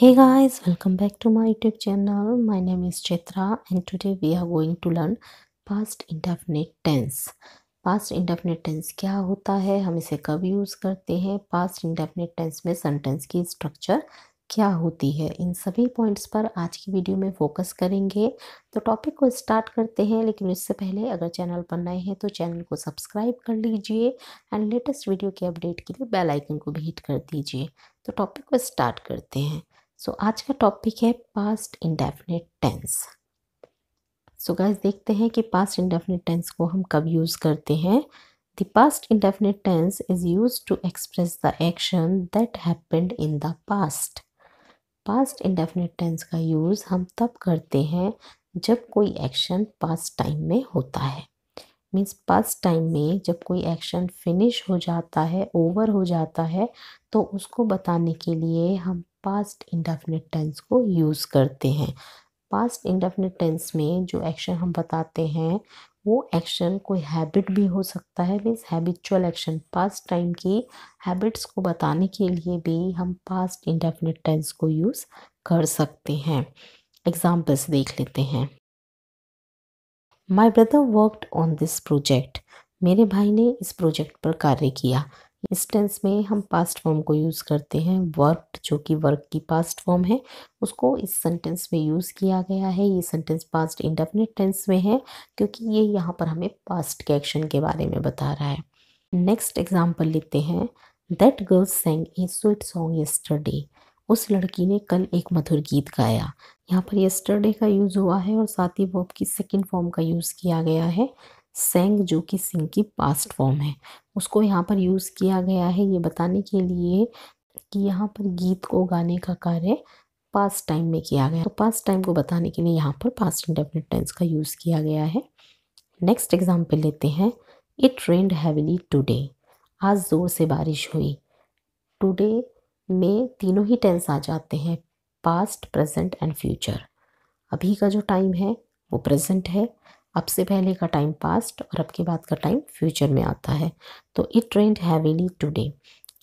hey guys welcome back to my youtube channel my name is chetra and today we are going to learn past indefinite tense past indefinite tense क्या होता है हम इसे कब use करते हैं past indefinite tense में sentence की structure क्या होती है इन सभी पॉइंट्स पर आज की वीडियो में फोकस करेंगे तो टॉपिक को स्टार्ट करते हैं लेकिन उससे पहले अगर चैनल पर नए हैं तो चैनल को सब्सक्राइब कर लीजिए एंड लेटेस्ट वीडियो के अपडेट के लिए बेल आइकन को भी हिट कर दीजिए तो टॉपिक को स्टार्ट करते हैं सो so, आज का टॉपिक है past indefinite tense so guys देखते हैं कि पास्ट इंडेफिनेट टेंस को हम कब यूज़ करते हैं the past indefinite tense is use to express the action that happened in the past past indefinite tense का यूज़ हम तब करते हैं जब कोई एक्शन पास्ट टाइम में होता है मीन्स पास्ट टाइम में जब कोई एक्शन फिनिश हो जाता है ओवर हो जाता है तो उसको बताने के लिए हम पास्ट इंडेफिनेट टेंस को यूज़ करते हैं पास्ट इंडेफिनेट टेंस में जो एक्शन हम बताते हैं वो एक्शन कोई हैबिट भी हो सकता है means habitual action past time की हैबिट्स को बताने के लिए भी हम पास्ट इंडेफिनेट टेंस को यूज़ कर सकते हैं एग्जाम्पल्स देख लेते हैं my brother worked on this project मेरे भाई ने इस प्रोजेक्ट पर कार्य किया इस टेंस में हम पास्ट फॉर्म को यूज़ करते हैं वर्कड जो कि वर्क की पास्ट फॉर्म है उसको इस सेंटेंस में यूज़ किया गया है ये सेंटेंस पास्ट इंडेफिनिट टेंस में है क्योंकि ये यहाँ पर हमें पास्ट के एक्शन के बारे में बता रहा है नेक्स्ट एग्जाम्पल लेते हैं that girl sang a sweet song yesterday उस लड़की ने कल एक मधुर गीत गाया यहाँ पर यस्टरडे का यूज़ हुआ है और साथ ही वर्ब की सेकेंड फॉर्म का यूज़ किया गया है सेंग जो कि सिंग की पास्ट फॉर्म है उसको यहाँ पर यूज़ किया गया है ये बताने के लिए कि यहाँ पर गीत को गाने का कार्य पास्ट टाइम में किया गया तो पास्ट टाइम को बताने के लिए यहाँ पर पास्ट इंडेफिनेट टेंस का यूज़ किया गया है नेक्स्ट एग्जाम्पल लेते हैं इट रेंड हैविली टुडे आज ज़ोर से बारिश हुई टुडे में तीनों ही टेंस आ जाते हैं पास्ट प्रेजेंट एंड फ्यूचर अभी का जो टाइम है वो प्रेजेंट है अब से पहले का टाइम पास्ट और अब के बाद का टाइम फ्यूचर में आता है तो इट रेंट हैवीली टुडे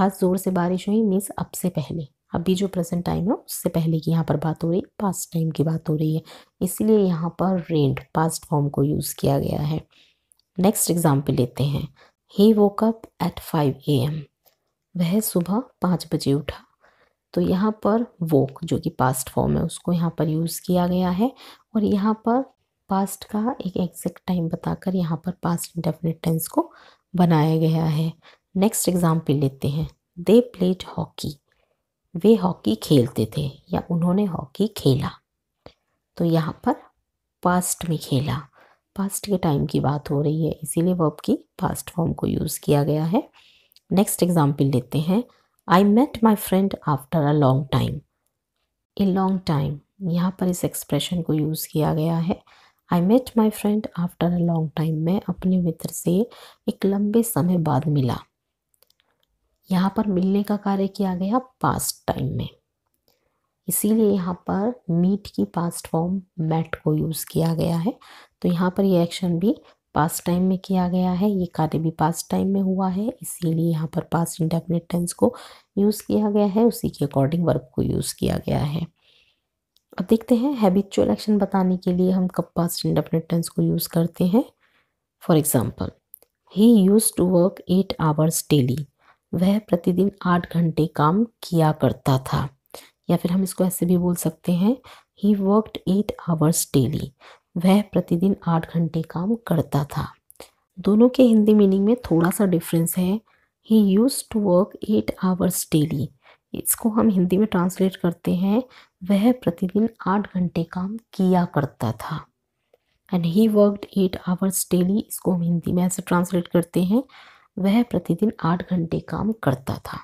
आज ज़ोर से बारिश हुई मीन्स अब से पहले अभी जो प्रेजेंट टाइम है उससे पहले की यहाँ पर बात हो रही है पास्ट टाइम की बात हो रही है इसलिए यहाँ पर रेंट पास्ट फॉर्म को यूज़ किया गया है नेक्स्ट एग्जाम्पल लेते हैं he woke up at five A M वह सुबह पाँच बजे उठा तो यहाँ पर वोक जो कि पास्ट फॉर्म है उसको यहाँ पर यूज़ किया गया है और यहाँ पर पास्ट का एक एग्जैक्ट टाइम बताकर यहाँ पर पास्ट इंडेफिनिट टेंस को बनाया गया है नेक्स्ट एग्जाम्पल लेते हैं दे प्लेड हॉकी वे हॉकी खेलते थे या उन्होंने हॉकी खेला तो यहाँ पर पास्ट में खेला पास्ट के टाइम की बात हो रही है इसीलिए वर्ब की पास्ट फॉर्म को यूज़ किया गया है नेक्स्ट एग्जाम्पल लेते हैं I met my friend after a long time a long time यहाँ पर इस एक्सप्रेशन को यूज़ किया गया है I met my friend after a long time मैं अपने मित्र से एक लंबे समय बाद मिला यहाँ पर मिलने का कार्य किया गया पास्ट टाइम में इसीलिए यहाँ पर मीट की पास्ट फॉर्म मैट को यूज़ किया गया है तो यहाँ पर ये एक्शन भी पास्ट टाइम में किया गया है ये कार्य भी पास्ट टाइम में हुआ है इसीलिए यहाँ पर पास्ट इंडेफिनेट टेंस को यूज़ किया गया है उसी के अकॉर्डिंग वर्ब को यूज़ किया गया है अब देखते हैं हैबिचुअल एक्शन बताने के लिए हम कब पास्ट इंडेफिनिट टेंस को यूज़ करते हैं for example he used to work eight hours daily वह प्रतिदिन आठ घंटे काम किया करता था या फिर हम इसको ऐसे भी बोल सकते हैं he worked eight hours daily वह प्रतिदिन आठ घंटे काम करता था दोनों के हिंदी मीनिंग में थोड़ा सा डिफरेंस है he used to work eight hours daily इसको हम हिंदी में ट्रांसलेट करते हैं वह प्रतिदिन आठ घंटे काम किया करता था and he worked eight hours daily इसको हिंदी में ऐसे ट्रांसलेट करते हैं वह प्रतिदिन आठ घंटे काम करता था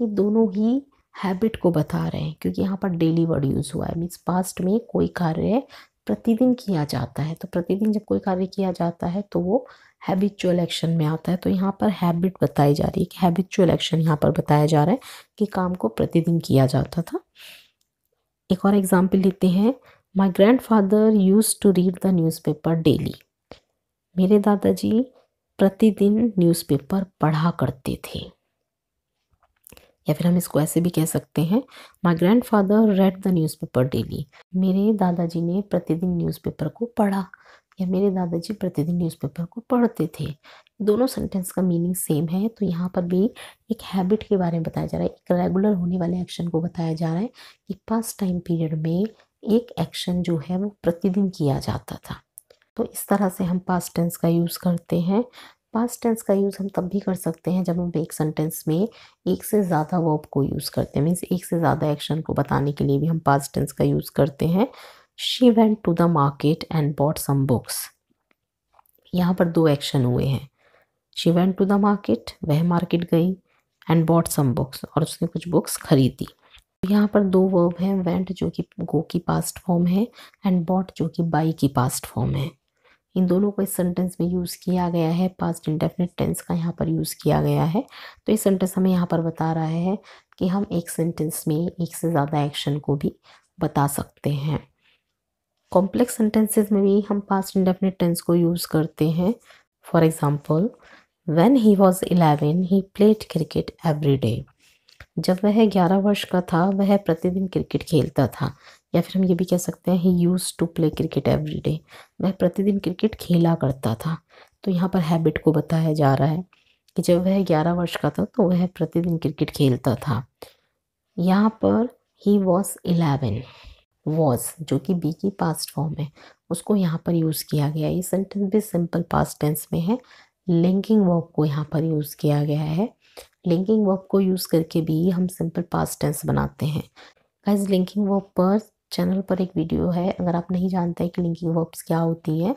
ये दोनों ही हैबिट को बता रहे हैं क्योंकि यहाँ पर डेली वर्ड यूज़ हुआ है मीन्स पास्ट में कोई कार्य प्रतिदिन किया जाता है तो प्रतिदिन जब कोई कार्य किया जाता है तो वो हैबिचुअल एक्शन में आता है तो यहाँ पर हैबिट बताई जा रही है कि हैबिचुअल एक्शन यहाँ पर बताया जा रहा है कि काम को प्रतिदिन किया जाता था एक और एग्ज़ाम्पल लेते हैं my grandfather used to read the newspaper daily मेरे दादाजी प्रतिदिन न्यूज़पेपर पढ़ा करते थे या फिर हम इसको ऐसे भी कह सकते हैं my grandfather read the newspaper daily मेरे दादाजी ने प्रतिदिन न्यूज़पेपर को पढ़ा या मेरे दादाजी प्रतिदिन न्यूज़पेपर को पढ़ते थे दोनों सेंटेंस का मीनिंग सेम है तो यहाँ पर भी एक हैबिट के बारे में बताया जा रहा है एक रेगुलर होने वाले एक्शन को बताया जा रहा है कि पास्ट टाइम पीरियड में एक एक्शन जो है वो प्रतिदिन किया जाता था तो इस तरह से हम पास्ट टेंस का यूज़ करते हैं पास्ट टेंस का यूज़ हम तब भी कर सकते हैं जब हम एक सेंटेंस में एक से ज़्यादा वर्ब को यूज़ करते हैं मीन्स एक से ज़्यादा एक्शन को बताने के लिए भी हम पास्ट टेंस का यूज़ करते हैं she went to the market and bought some books. यहाँ पर दो एक्शन हुए हैं she went to the market वह मार्केट गई एंड बॉट सम बुक्स और उसने कुछ बुक्स खरीदी यहाँ पर दो वर्ब हैं वेंट जो कि गो की पास्ट फॉर्म है एंड बॉट जो कि बाई की पास्ट फॉर्म है इन दोनों को इस सेंटेंस में यूज़ किया गया है पास्ट इंडेफिनिट टेंस का यहाँ पर यूज़ किया गया है तो ये सेंटेंस हमें यहाँ पर बता रहा है कि हम एक सेंटेंस में एक से ज़्यादा एक्शन को भी बता सकते हैं कॉम्प्लेक्स सेंटेंसेज में भी हम पास्ट इंडेफिनेट टेंस को यूज़ करते हैं for example when he was eleven he played cricket every day जब वह ग्यारह वर्ष का था वह प्रतिदिन क्रिकेट खेलता था या फिर हम ये भी कह सकते हैं he used to play cricket every day वह प्रतिदिन क्रिकेट खेला करता था तो यहाँ पर हैबिट को बताया जा रहा है कि जब वह ग्यारह वर्ष का था तो वह प्रतिदिन क्रिकेट खेलता था यहाँ पर ही वॉज इलेवन वॉज जो कि बी की पास्ट फॉर्म है उसको यहाँ पर यूज़ किया गया ये सेंटेंस भी सिंपल पास्ट टेंस में है लिंकिंग वर्ब को यहाँ पर यूज़ किया गया है लिंकिंग वर्ब को यूज़ करके भी हम सिंपल पास्ट टेंस बनाते हैं गाइज लिंकिंग वर्ब पर चैनल पर एक वीडियो है अगर आप नहीं जानते हैं कि लिंकिंग वर्ब्स क्या होती है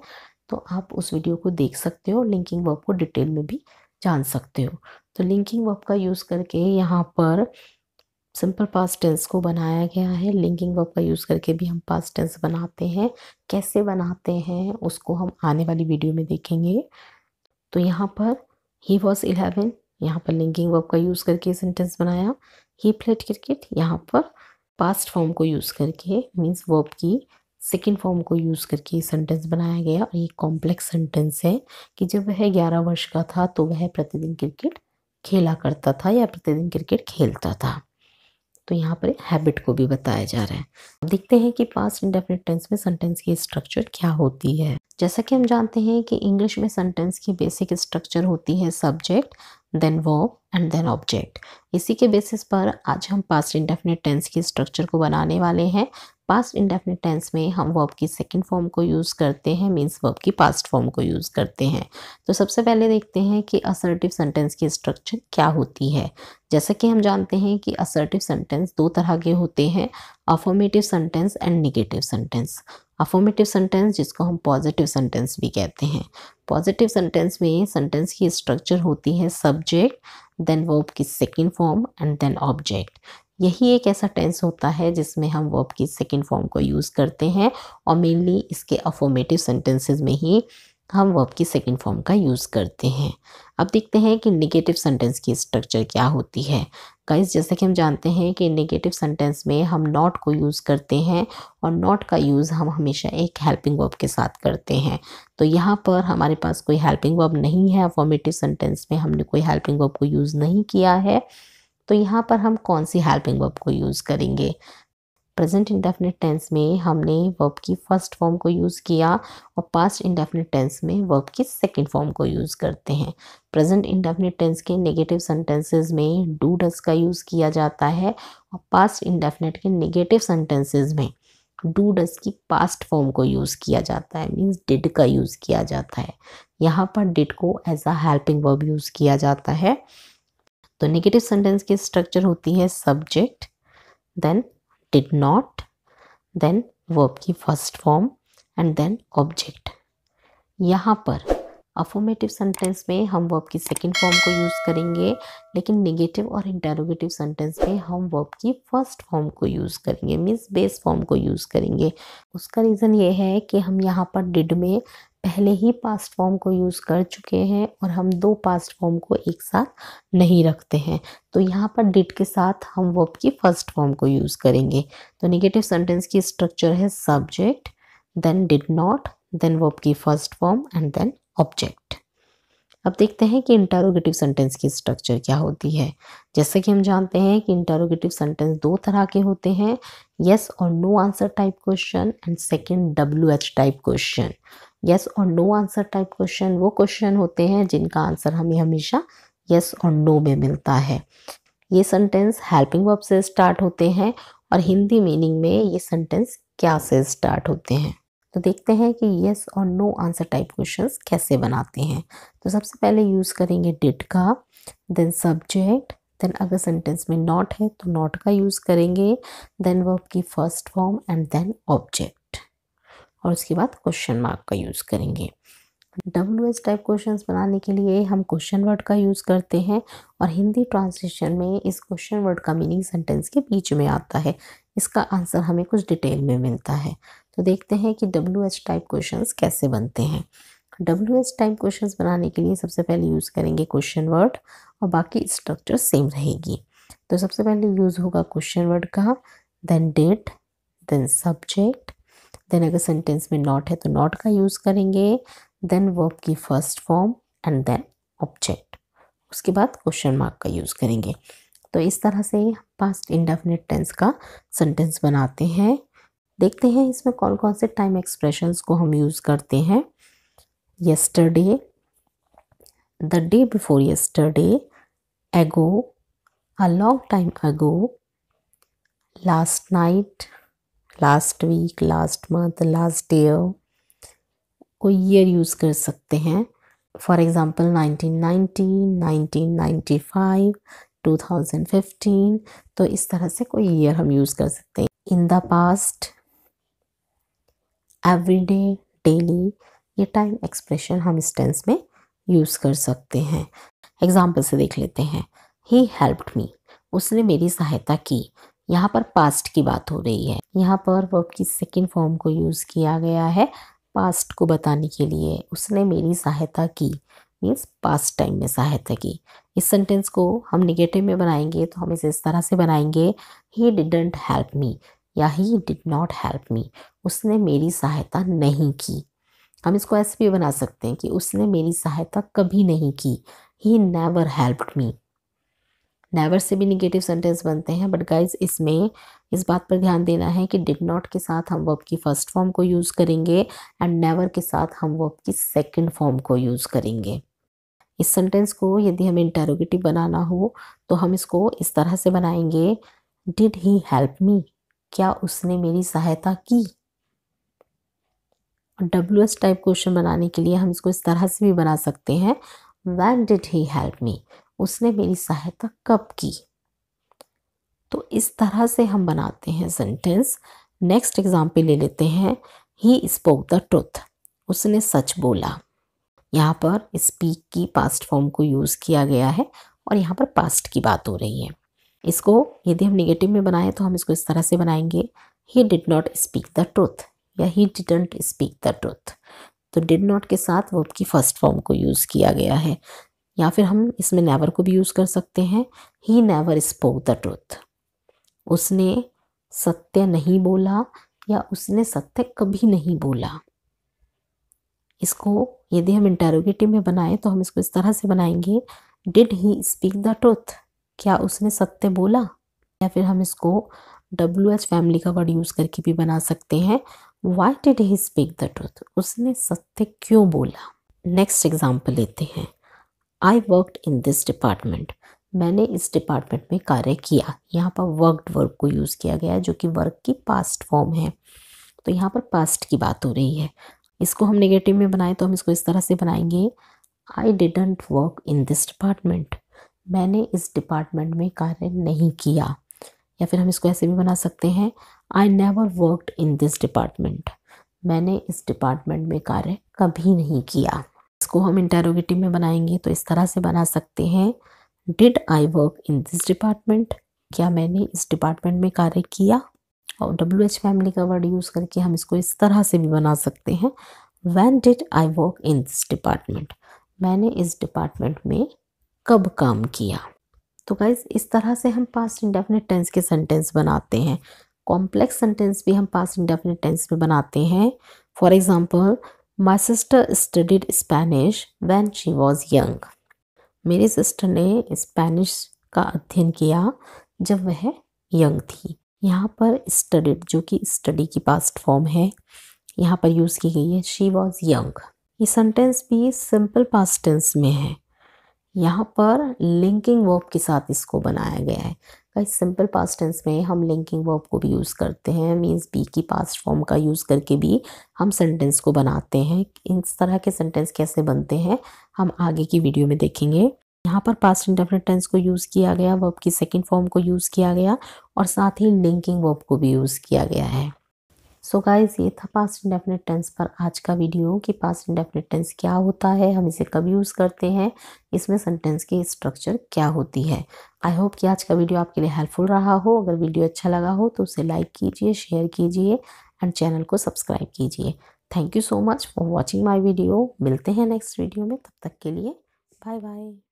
तो आप उस वीडियो को देख सकते हो लिंकिंग वर्ब को डिटेल में भी जान सकते हो तो लिंकिंग वर्ब का यूज़ करके यहाँ पर सिंपल पास्ट टेंस को बनाया गया है लिंकिंग वर्ब का यूज़ करके भी हम पास्ट टेंस बनाते हैं कैसे बनाते हैं उसको हम आने वाली वीडियो में देखेंगे तो यहाँ पर ही वॉज इलेवन यहाँ पर लिंकिंग वर्ब का यूज़ करके सेंटेंस बनाया ही प्लेट क्रिकेट यहाँ पर पास्ट फॉर्म को यूज़ करके मीन्स वर्ब की सेकेंड फॉर्म को यूज़ करके सेंटेंस बनाया गया और ये कॉम्प्लेक्स सेंटेंस है कि जब वह ग्यारह वर्ष का था तो वह प्रतिदिन क्रिकेट खेला करता था या प्रतिदिन क्रिकेट खेलता था तो यहाँ पर हैबिट को भी बताया जा रहा है देखते हैं कि पास्ट इंडेफिनेट टेंस में सेंटेंस की स्ट्रक्चर क्या होती है जैसा कि हम जानते हैं कि इंग्लिश में सेंटेंस की बेसिक स्ट्रक्चर होती है subject then verb and then object इसी के बेसिस पर आज हम पास्ट इंडेफिनेट टेंस की स्ट्रक्चर को बनाने वाले हैं पास्ट इंडेफिनेट टेंस में हम वर्ब की सेकंड फॉर्म को यूज़ करते हैं मींस वर्ब की पास्ट फॉर्म को यूज़ करते हैं तो सबसे पहले देखते हैं कि असर्टिव सेंटेंस की स्ट्रक्चर क्या होती है जैसा कि हम जानते हैं कि असर्टिव सेंटेंस दो तरह के होते हैं affirmative sentence and negative sentence affirmative sentence जिसको हम पॉजिटिव सेंटेंस भी कहते हैं पॉजिटिव सेंटेंस में सेंटेंस की स्ट्रक्चर होती है सब्जेक्ट देन वर्ब की second form and then object यही एक ऐसा टेंस होता है जिसमें हम वर्ब की सेकेंड फॉर्म को यूज़ करते हैं और मेनली इसके अफॉर्मेटिव सेंटेंसेज में ही हम वर्ब की सेकेंड फॉर्म का यूज़ करते हैं अब देखते हैं कि निगेटिव सेंटेंस की स्ट्रक्चर क्या होती है गाइस जैसे कि हम जानते हैं कि नेगेटिव सेंटेंस में हम नॉट को यूज़ करते हैं और नॉट का यूज़ हम हमेशा एक हेल्पिंग वर्ब के साथ करते हैं तो यहाँ पर हमारे पास कोई हेल्पिंग वर्ब नहीं है अफॉर्मेटिव सेंटेंस में हमने कोई हेल्पिंग वर्ब को यूज़ नहीं किया है तो यहाँ पर हम कौन सी हेल्पिंग वर्ब को यूज़ करेंगे प्रेजेंट इंडेफिनेट टेंस में हमने वर्ब की फर्स्ट फॉर्म को यूज़ किया और पास्ट इंडेफिनेट टेंस में वर्ब की सेकेंड फॉर्म को यूज़ करते हैं प्रेजेंट इंडेफिनेट टेंस के नेगेटिव सेंटेंसेस में डू डस का यूज़ किया जाता है और पास्ट इंडेफिनेट के नेगेटिव सेंटेंसेस में डू डस की पास्ट फॉर्म को यूज़ किया जाता है मीन्स डिड का यूज़ किया जाता है यहाँ पर डिड को as a helping verb use किया जाता है तो नेगेटिव सेंटेंस की स्ट्रक्चर होती है subject then did not then verb की first form and then object यहाँ पर अफॉर्मेटिव सेंटेंस में हम वर्ब की सेकेंड फॉर्म को यूज़ करेंगे लेकिन निगेटिव और इंटेरोगेटिव सेंटेंस में हम वर्ब की फर्स्ट फॉर्म को यूज़ करेंगे मीन्स बेस फॉर्म को यूज़ करेंगे उसका रीज़न ये है कि हम यहाँ पर डिड में पहले ही पास्ट फॉर्म को यूज़ कर चुके हैं और हम दो पास्ट फॉर्म को एक साथ नहीं रखते हैं तो यहाँ पर डिट के साथ हम वर्ब की फर्स्ट फॉर्म को यूज़ करेंगे तो निगेटिव सेंटेंस की स्ट्रक्चर है subject then did not then verb की first form and then object अब देखते हैं कि इंटरोगेटिव सेंटेंस की स्ट्रक्चर क्या होती है जैसे कि हम जानते हैं कि इंटरोगेटिव सेंटेंस दो तरह के होते हैं येस और no answer type question and second W H type question yes और नो आंसर टाइप क्वेश्चन वो क्वेश्चन होते हैं जिनका आंसर हमें हमेशा यस और नो में मिलता है ये सेंटेंस हेल्पिंग वर्ब से स्टार्ट होते हैं और हिंदी मीनिंग में ये सेंटेंस क्या से स्टार्ट होते हैं तो देखते हैं कि यस और नो आंसर टाइप क्वेश्चन कैसे बनाते हैं तो सबसे पहले यूज़ करेंगे डिट का देन सब्जेक्ट देन अगर सेंटेंस में नॉट है तो नॉट का यूज़ करेंगे देन वर्ब की first form and then object और उसके बाद क्वेश्चन मार्क का यूज़ करेंगे डब्ल्यू एच टाइप क्वेश्चन बनाने के लिए हम क्वेश्चन वर्ड का यूज़ करते हैं और हिंदी ट्रांसलेशन में इस क्वेश्चन वर्ड का मीनिंग सेंटेंस के बीच में आता है इसका आंसर हमें कुछ डिटेल में मिलता है तो देखते हैं कि डब्ल्यू एच टाइप क्वेश्चन कैसे बनते हैं डब्ल्यू एच टाइप क्वेश्चन बनाने के लिए सबसे पहले यूज़ करेंगे क्वेश्चन वर्ड और बाकी स्ट्रक्चर सेम रहेगी तो सबसे पहले यूज़ होगा क्वेश्चन वर्ड का then did then subject then अगर सेंटेंस में नॉट है तो नॉट का यूज़ करेंगे देन वर्ब की first form and then object उसके बाद क्वेश्चन मार्क का यूज़ करेंगे तो इस तरह से पास्ट इंडेफिनिट टेंस का सेंटेंस बनाते हैं देखते हैं इसमें कौन कौन से टाइम एक्सप्रेशंस को हम यूज़ करते हैं yesterday the day before yesterday ago a long time ago last night last week last month last year कोई ईयर यूज़ कर सकते हैं फॉर एग्ज़ाम्पल टू 1995, 2015 तो इस तरह से कोई ईयर हम यूज़ कर सकते हैं in the past everyday daily ये टाइम एक्सप्रेशन हम इस टेंस में यूज़ कर सकते हैं एग्ज़ाम्पल से देख लेते हैं ही हेल्प्ड मी उसने मेरी सहायता की यहाँ पर पास्ट की बात हो रही है यहाँ पर वर्ब की सेकेंड फॉर्म को यूज़ किया गया है पास्ट को बताने के लिए उसने मेरी सहायता की मीन्स पास्ट टाइम में सहायता की इस सेंटेंस को हम निगेटिव में बनाएंगे तो हम इसे इस तरह से बनाएंगे ही डिडेंट हेल्प मी या he did not help me उसने मेरी सहायता नहीं की हम इसको ऐसे भी बना सकते हैं कि उसने मेरी सहायता कभी नहीं की he never helped me never से भी निगेटिव सेंटेंस बनते हैं बट गाइज इसमें इस बात पर ध्यान देना है कि डिड नॉट के साथ हम वर्ब की फर्स्ट फॉर्म को यूज़ करेंगे एंड नेवर के साथ हम वर्ब की सेकेंड फॉर्म को यूज़ करेंगे इस सेंटेंस को यदि हमें इंटेरोगेटिव बनाना हो तो हम इसको इस तरह से बनाएंगे डिड ही हेल्प मी क्या उसने मेरी सहायता की डब्ल्यू एस टाइप क्वेश्चन बनाने के लिए हम इसको इस तरह से भी बना सकते हैं when did he help me उसने मेरी सहायता कब की तो इस तरह से हम बनाते हैं सेंटेंस नेक्स्ट एग्जाम्पल ले लेते हैं ही स्पोक द ट्रुथ उसने सच बोला यहाँ पर स्पीक की पास्ट फॉर्म को यूज़ किया गया है और यहाँ पर पास्ट की बात हो रही है इसको यदि हम निगेटिव में बनाएं तो हम इसको इस तरह से बनाएंगे he did not speak the truth या he didn't speak the truth तो डिड नॉट के साथ वर्ब की फर्स्ट फॉर्म को यूज़ किया गया है या फिर हम इसमें नेवर को भी यूज़ कर सकते हैं he never spoke the truth उसने सत्य नहीं बोला या उसने सत्य कभी नहीं बोला इसको यदि हम इंटेरोगेटिव में बनाएं तो हम इसको इस तरह से बनाएंगे did he speak the truth क्या उसने सत्य बोला या फिर हम इसको डब्ल्यू एच फैमिली का वर्ड यूज़ करके भी बना सकते हैं why did he speak the truth उसने सत्य क्यों बोला नेक्स्ट एग्जाम्पल लेते हैं I worked in this department मैंने इस डिपार्टमेंट में कार्य किया यहाँ पर वर्कड वर्क को यूज़ किया गया है जो कि वर्क की पास्ट फॉर्म है तो यहाँ पर पास्ट की बात हो रही है इसको हम नेगेटिव में बनाएं तो हम इसको इस तरह से बनाएंगे I didn't work in this department मैंने इस डिपार्टमेंट में कार्य नहीं किया या फिर हम इसको ऐसे भी बना सकते हैं I never worked in this department मैंने इस डिपार्टमेंट में कार्य कभी नहीं किया इसको हम इंटेरोगेटिव में बनाएंगे तो इस तरह से बना सकते हैं did I work in this department क्या मैंने इस डिपार्टमेंट में कार्य किया और डब्ल्यू एच फैमिली का वर्ड यूज़ करके हम इसको इस तरह से भी बना सकते हैं when did I work in this department मैंने इस डिपार्टमेंट में कब काम किया तो गाइज इस तरह से हम पास्ट इंडेफिनेट टेंस के सेंटेंस बनाते हैं कॉम्प्लेक्स सेंटेंस भी हम पास्ट इंडेफिनेट टेंस में बनाते हैं for example My sister studied Spanish when she was young. मेरी सिस्टर ने स्पेनिश का अध्ययन किया जब वह यंग थी यहाँ पर स्टडीड जो कि स्टडी की पास्ट फॉर्म है यहाँ पर यूज़ की गई है शी वॉज यंग ये सेंटेंस भी सिंपल पास्ट टेंस में है यहाँ पर लिंकिंग वर्ब के साथ इसको बनाया गया है गाइस सिंपल पास्ट टेंस में हम लिंकिंग वर्ब को भी यूज़ करते हैं मींस बी की पास्ट फॉर्म का यूज़ करके भी हम सेंटेंस को बनाते हैं इस तरह के सेंटेंस कैसे बनते हैं हम आगे की वीडियो में देखेंगे यहाँ पर पास्ट इंडेफिनेट टेंस को यूज़ किया गया वर्ब की सेकेंड फॉर्म को यूज़ किया गया और साथ ही लिंकिंग वर्ब को भी यूज़ किया गया है सो so गाइज ये था पास्ट इंडेफिनेट टेंस पर आज का वीडियो कि पास्ट इंडेफिनेट टेंस क्या होता है हम इसे कब यूज़ करते हैं इसमें सेंटेंस की स्ट्रक्चर क्या होती है आई होप कि आज का वीडियो आपके लिए हेल्पफुल रहा हो अगर वीडियो अच्छा लगा हो तो उसे लाइक कीजिए शेयर कीजिए एंड चैनल को सब्सक्राइब कीजिए thank you so much for watching my video मिलते हैं नेक्स्ट वीडियो में तब तक के लिए बाय बाय